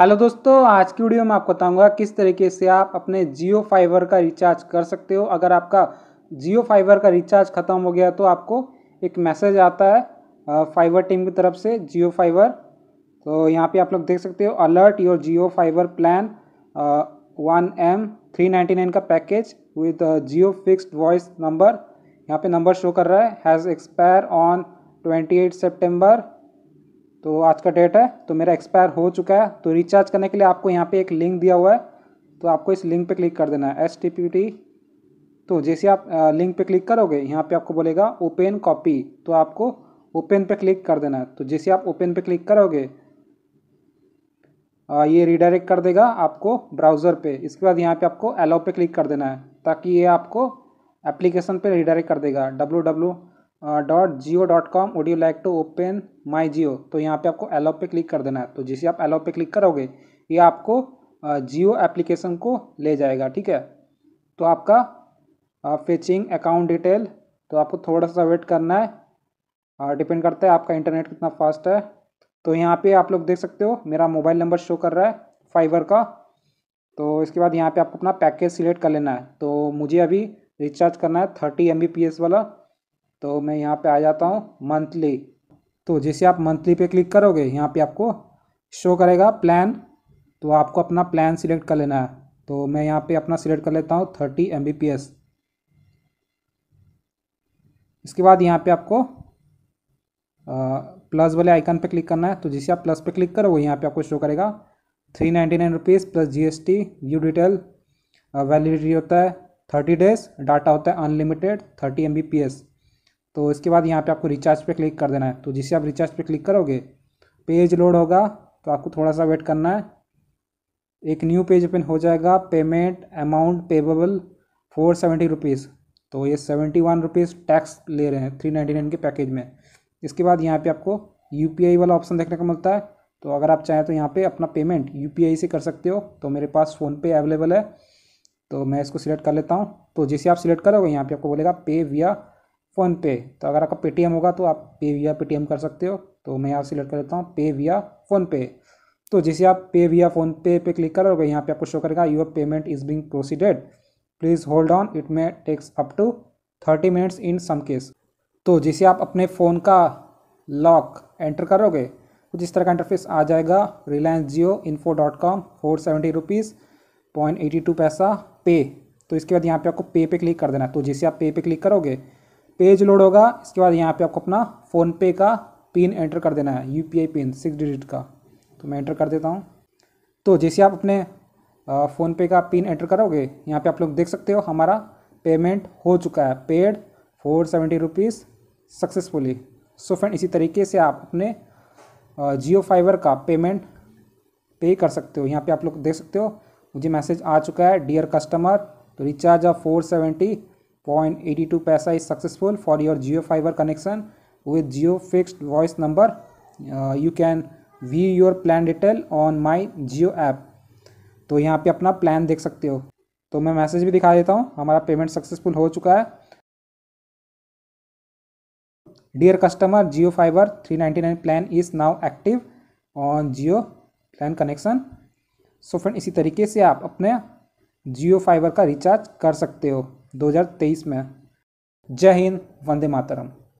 hello दोस्तों आज की वीडियो में आपको बताऊंगा किस तरीके से आप अपने जियो फाइबर का रिचार्ज कर सकते हो अगर आपका जियो फाइबर का रिचार्ज ख़त्म हो गया तो आपको एक मैसेज आता है फाइबर टीम की तरफ से जियो फाइबर तो यहाँ पे आप लोग देख सकते हो alert your Jio fiber plan one M three ninety nine का package with Jio fixed voice number यहाँ पे नंबर शो कर रहा है has expire on twenty eight September तो आज का डेट है तो मेरा एक्सपायर हो चुका है तो रिचार्ज करने के लिए आपको यहाँ पे एक लिंक दिया हुआ है तो आपको इस लिंक पे क्लिक कर देना है एस टी पी टी तो जैसे आप लिंक पे क्लिक करोगे यहाँ पे आपको बोलेगा ओपन कॉपी तो आपको ओपन पे क्लिक कर देना है तो जैसे आप ओपन पे क्लिक करोगे ये रिडायरेक्ट कर देगा आपको ब्राउज़र पर इसके बाद यहाँ पे आपको एलो पे क्लिक कर देना है ताकि ये आपको एप्लीकेशन पर रिडायरेक्ट कर देगा W W dot Jio dot com would you like to open my Jio तो यहाँ पे आपको एलो पे क्लिक कर देना है तो जैसे आप एलो पे क्लिक करोगे ये आपको जियो uh, एप्लीकेशन को ले जाएगा ठीक है तो आपका फिचिंग अकाउंट डिटेल तो आपको थोड़ा सा वेट करना है डिपेंड uh, करता है आपका इंटरनेट कितना फास्ट है तो यहाँ पे आप लोग देख सकते हो मेरा मोबाइल नंबर शो कर रहा है फाइबर का तो इसके बाद यहाँ पे आपको अपना पैकेज सिलेक्ट कर लेना है तो मुझे अभी रिचार्ज करना है थर्टी एम वाला तो मैं यहाँ पे आ जाता हूँ मंथली तो जैसे आप मंथली पे क्लिक करोगे यहाँ पे आपको शो करेगा प्लान तो आपको अपना प्लान सिलेक्ट कर लेना है तो मैं यहाँ पे अपना सिलेक्ट कर लेता हूँ थर्टी एम इसके बाद यहाँ पे आपको आ, प्लस वाले आइकन पे क्लिक करना है तो जैसे आप प्लस पे क्लिक करोगे यहाँ पे आपको शो करेगा three ninety nine rupees plus G S T view detail validity होता है थर्टी डेज डाटा होता है unlimited thirty M B P S तो इसके बाद यहाँ पे आपको रिचार्ज पे क्लिक कर देना है तो जिसे आप रिचार्ज पे क्लिक करोगे पेज लोड होगा तो आपको थोड़ा सा वेट करना है एक न्यू पेज ओपन हो जाएगा payment amount payable four seventy rupees तो ये सेवेंटी वन रुपीज़ टैक्स ले रहे हैं थ्री नाइन्टी नाइन के पैकेज में इसके बाद यहाँ पे आपको यू वाला ऑप्शन देखने को मिलता है तो अगर आप चाहें तो यहाँ पे अपना पेमेंट यू से कर सकते हो तो मेरे पास फ़ोनपे अवेलेबल है तो मैं इसको सिलेक्ट कर लेता हूँ तो जिसे आप सिलेक्ट करोगे यहाँ पे आपको बोलेगा पे विया फ़ोनपे तो अगर आपका पेटीएम होगा तो आप पे विया पेटीएम कर सकते हो तो मैं यहाँ सिलेक्ट कर लेता हूँ पे विया फ़ोनपे तो जैसे आप पे विया फ़ोनपे पे क्लिक करोगे यहाँ पे आपको शो करेगा your payment is being proceeded please hold on it may takes up to thirty minutes in some case तो जैसे आप अपने फ़ोन का लॉक एंटर करोगे तो जिस तरह का इंटरफेस आ जाएगा Reliance Jio info dot com four seventy rupees point eighty two पैसा पे तो इसके बाद यहाँ पे आपको पे पे क्लिक कर देना तो जैसे आप पे पे क्लिक करोगे पेज लोड होगा इसके बाद यहाँ पे आपको अपना फ़ोनपे का पिन एंटर कर देना है यू पिन सिक्स डिजिट का तो मैं एंटर कर देता हूँ तो जैसे आप अपने फ़ोनपे का पिन एंटर करोगे यहाँ पर आप लोग देख सकते हो हमारा पेमेंट हो चुका है paid four seventy rupees successfully so friend इसी तरीके से आप अपने जियो फाइबर का पेमेंट पे कर सकते हो यहाँ पे आप लोग देख सकते हो मुझे मैसेज आ चुका है डियर कस्टमर तो recharge of four seventy point eighty two पैसा is successful for your Jio fiber connection with Jio fixed voice number you can view your plan detail on my Jio app तो यहाँ पे अपना प्लान देख सकते हो तो मैं मैसेज भी दिखा देता हूँ हमारा पेमेंट सक्सेसफुल हो चुका है dear customer Jio fiber three ninety nine plan is now active on Jio plan connection so friend इसी तरीके से आप अपने जियो फाइबर का रिचार्ज कर सकते हो 2023 में जय हिंद वंदे मातरम